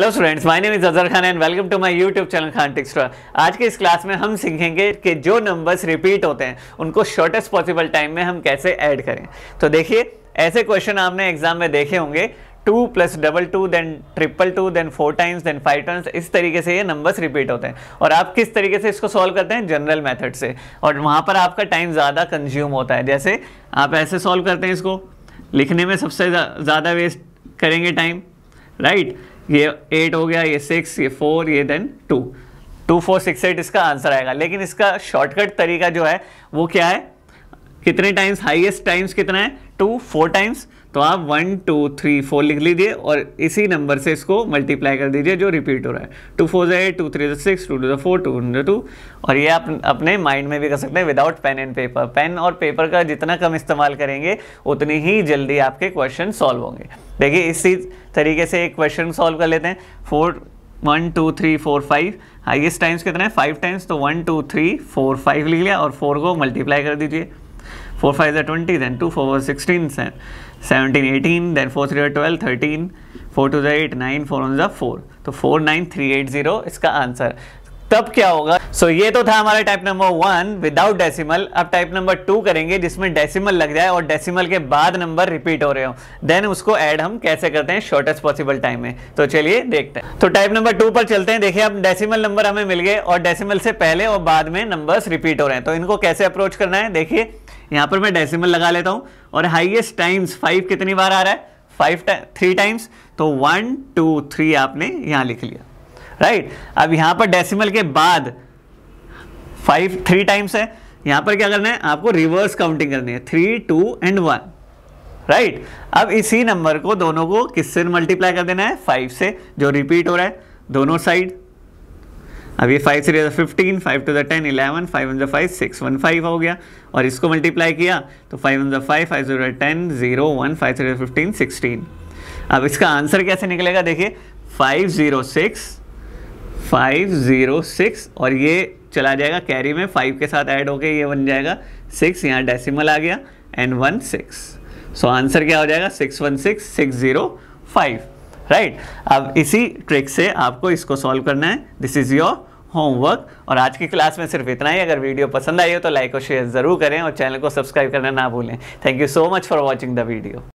Hello students my name is Azhar Khan and welcome to my YouTube channel Khan Textra आज के इस class में हम सीखेंगे कि जो नंबर्स रिपीट होते हैं उनको शॉर्टेस्ट पॉसिबल टाइम में हम कैसे ऐड करें तो देखिए ऐसे क्वेश्चन आपने एग्जाम में देखे होंगे two plus double two then triple two then four times then five times इस तरीके से ये नंबर्स रिपीट होते हैं और आप किस तरीके से इसको सॉल्व करते हैं जनरल मेथड से और वहाँ पर आपका टाइम ज़्यादा कंज्यूम होता है जैसे आप ऐसे सॉल्व करते हैं इसको लिखने में सबसे ज़्यादा वेस्ट करेंगे टाइम राइट right? ये एट हो गया ये सिक्स ये फोर ये then two two four six eight इसका आंसर आएगा लेकिन इसका शॉर्टकट तरीका जो है वो क्या है कितने टाइम्स हाईएस्ट टाइम्स कितना है टू फोर टाइम्स तो आप वन टू थ्री फोर लिख लीजिए और इसी नंबर से इसको मल्टीप्लाई कर दीजिए जो रिपीट हो रहा है टू फोर जो टू थ्री जो सिक्स टू जो फोर टू जो टू और ये आप अपने माइंड में भी कर सकते हैं without pen and paper pen और पेपर का जितना कम इस्तेमाल करेंगे उतनी ही जल्दी आपके क्वेश्चन सॉल्व होंगे देखिए इसी तरीके से एक क्वेश्चन सॉल्व कर लेते हैं four one two three four five highest times कितना है फाइव टाइम्स तो one two three four five लिख लिया और फोर को मल्टीप्लाई कर दीजिए 4 5 is 20 then 2 4 was 16 17 18 then 4 3 12 13 4 2 8 9 4 1 4 तो 4 9 3 8 0 इसका आंसर तब क्या होगा सो so, ये तो था हमारा type number one without decimal अब टाइप नंबर टू करेंगे जिसमें डेसिमल लग जाए और डेसिमल के बाद नंबर रिपीट हो रहे हो देन उसको ऐड हम कैसे करते हैं शॉर्टेस्ट पॉसिबल टाइम में तो चलिए देखते हैं तो टाइप नंबर टू पर चलते हैं देखिए अब डेसिमल नंबर हमें मिल गए और डेसिमल से पहले और बाद में नंबर रिपीट हो रहे हैं तो इनको कैसे अप्रोच करना है देखिए यहां पर मैं डेसिमल लगा लेता हूं और हाइएस्ट टाइम्स फाइव कितनी बार आ रहा है फाइव थ्री टाइम्स तो वन टू थ्री आपने यहां लिख लिया राइट right? अब यहां पर डेसिमल के बाद फाइव थ्री टाइम्स है यहां पर क्या करना है आपको रिवर्स काउंटिंग करनी है three two and one right अब इसी नंबर को दोनों को किससे मल्टीप्लाई कर देना है फाइव से जो रिपीट हो रहा है दोनों साइड अब ये five three fifteen five two the ten eleven five one ज़ा फाइव सिक्स वन फाइव हो गया और इसको मल्टीप्लाई किया तो फाइव वन ज़ा five five zero ten zero one five three fifteen sixteen अब इसका आंसर कैसे निकलेगा देखिए five zero six five zero six और ये चला जाएगा कैरी में फाइव के साथ ऐड होके ये बन जाएगा सिक्स यहाँ डेसीमल आ गया and one six so answer क्या हो जाएगा six one six six zero five right right? अब इसी ट्रिक से आपको इसको सॉल्व करना है दिस इज़ योर होमवर्क और आज की क्लास में सिर्फ इतना ही अगर वीडियो पसंद आई हो तो लाइक और शेयर ज़रूर करें और चैनल को सब्सक्राइब करना ना भूलें thank you so much for watching the video